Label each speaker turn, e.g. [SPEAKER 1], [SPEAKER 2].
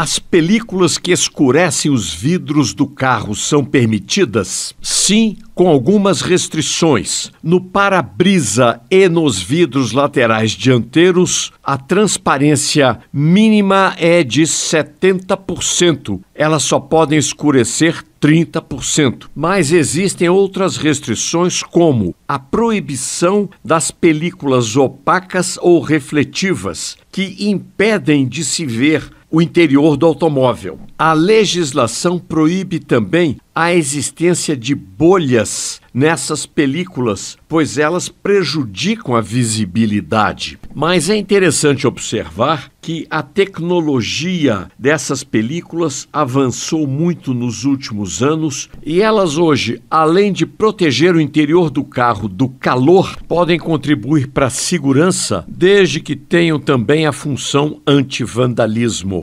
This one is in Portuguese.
[SPEAKER 1] As películas que escurecem os vidros do carro são permitidas? Sim, com algumas restrições. No para-brisa e nos vidros laterais dianteiros, a transparência mínima é de 70%. Elas só podem escurecer 30%. Mas existem outras restrições, como a proibição das películas opacas ou refletivas, que impedem de se ver o interior do automóvel. A legislação proíbe também a existência de bolhas nessas películas, pois elas prejudicam a visibilidade. Mas é interessante observar que a tecnologia dessas películas avançou muito nos últimos anos e elas hoje, além de proteger o interior do carro do calor, podem contribuir para a segurança, desde que tenham também a função anti-vandalismo.